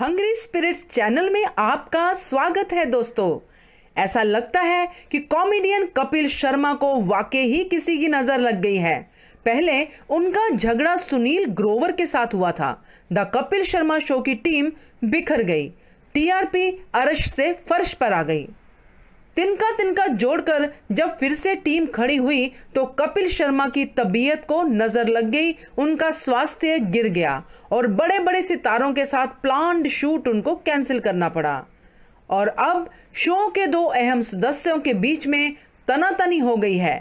Hungry spirits channel में आपका स्वागत है दोस्तों ऐसा लगता है कि कॉमेडियन कपिल शर्मा को वाकई ही किसी की नजर लग गई है पहले उनका झगड़ा सुनील ग्रोवर के साथ हुआ था द कपिल शर्मा शो की टीम बिखर गई टीआरपी अरश से फर्श पर आ गई तिनका तिनका जोड़कर जब फिर से टीम खड़ी हुई तो कपिल शर्मा की तबीयत को नजर लग गई उनका स्वास्थ्य गिर गया और बड़े बड़े सितारों के साथ प्लान्ड शूट उनको कैंसिल करना पड़ा और अब शो के दो अहम सदस्यों के बीच में तनातनी हो गई है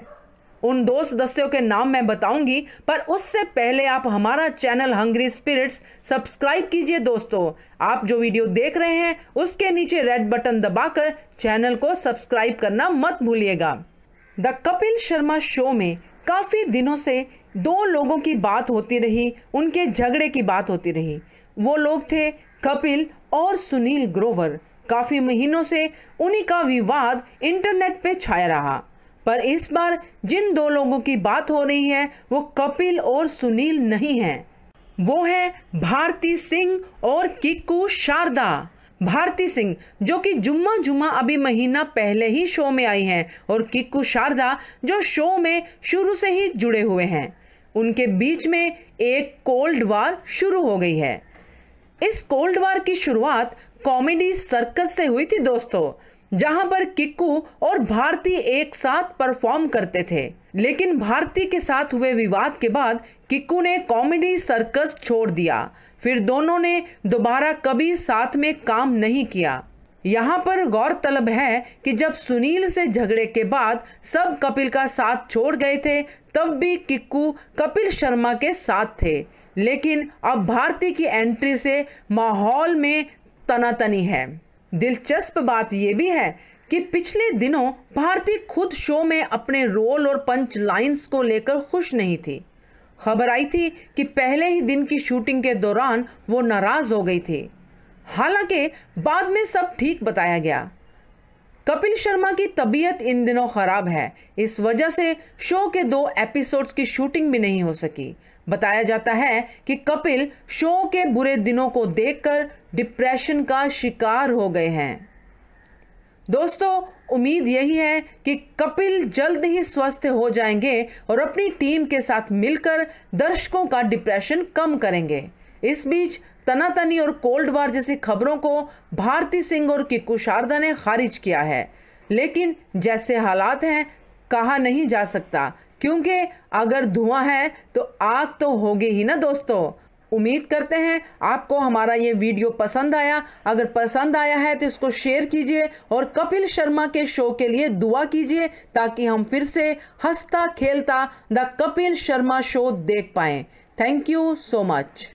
उन दो सदस्यों के नाम मैं बताऊंगी पर उससे पहले आप हमारा चैनल हंग्री स्पिरिट्स सब्सक्राइब कीजिए दोस्तों आप जो वीडियो देख रहे हैं उसके नीचे रेड बटन दबाकर चैनल को सब्सक्राइब करना मत भूलिएगा द कपिल शर्मा शो में काफी दिनों से दो लोगों की बात होती रही उनके झगड़े की बात होती रही वो लोग थे कपिल और सुनील ग्रोवर काफी महीनों से उन्हीं का विवाद इंटरनेट पे छाया रहा पर इस बार जिन दो लोगों की बात हो रही है वो कपिल और सुनील नहीं हैं। वो है भारती सिंह और किक्कू शारदा भारती सिंह जो कि जुम्मा जुम्मा अभी महीना पहले ही शो में आई हैं और किक्कू शारदा जो शो में शुरू से ही जुड़े हुए हैं उनके बीच में एक कोल्ड वार शुरू हो गई है इस कोल्ड वार की शुरुआत कॉमेडी सर्कस से हुई थी दोस्तों जहां पर किक्कू और भारती एक साथ परफॉर्म करते थे लेकिन भारती के साथ हुए विवाद के बाद किक्कू ने कॉमेडी सर्कस छोड़ दिया फिर दोनों ने दोबारा कभी साथ में काम नहीं किया यहाँ पर गौरतलब है कि जब सुनील से झगड़े के बाद सब कपिल का साथ छोड़ गए थे तब भी किक्कू कपिल शर्मा के साथ थे लेकिन अब भारती की एंट्री से माहौल में तनातनी है दिलचस्प बात यह भी है कि पिछले दिनों भारती खुद शो में अपने रोल और पंच लाइंस को लेकर खुश नहीं थी खबर आई थी कि पहले ही दिन की शूटिंग के दौरान वो नाराज हो गई थी हालांकि बाद में सब ठीक बताया गया कपिल शर्मा की तबीयत इन दिनों खराब है इस वजह से शो के दो एपिसोड्स की शूटिंग भी नहीं हो सकी बताया जाता है कि कपिल शो के बुरे दिनों को देखकर डिप्रेशन का शिकार हो गए हैं दोस्तों उम्मीद यही है कि कपिल जल्द ही स्वस्थ हो जाएंगे और अपनी टीम के साथ मिलकर दर्शकों का डिप्रेशन कम करेंगे इस बीच तनातनी और कोल्ड वार जैसी खबरों को भारती सिंह और किक्कू शारदा ने खारिज किया है लेकिन जैसे हालात हैं कहा नहीं जा सकता क्योंकि अगर धुआं है तो आग तो होगी ही ना दोस्तों उम्मीद करते हैं आपको हमारा ये वीडियो पसंद आया अगर पसंद आया है तो इसको शेयर कीजिए और कपिल शर्मा के शो के लिए दुआ कीजिए ताकि हम फिर से हंसता खेलता द कपिल शर्मा शो देख पाए थैंक यू सो मच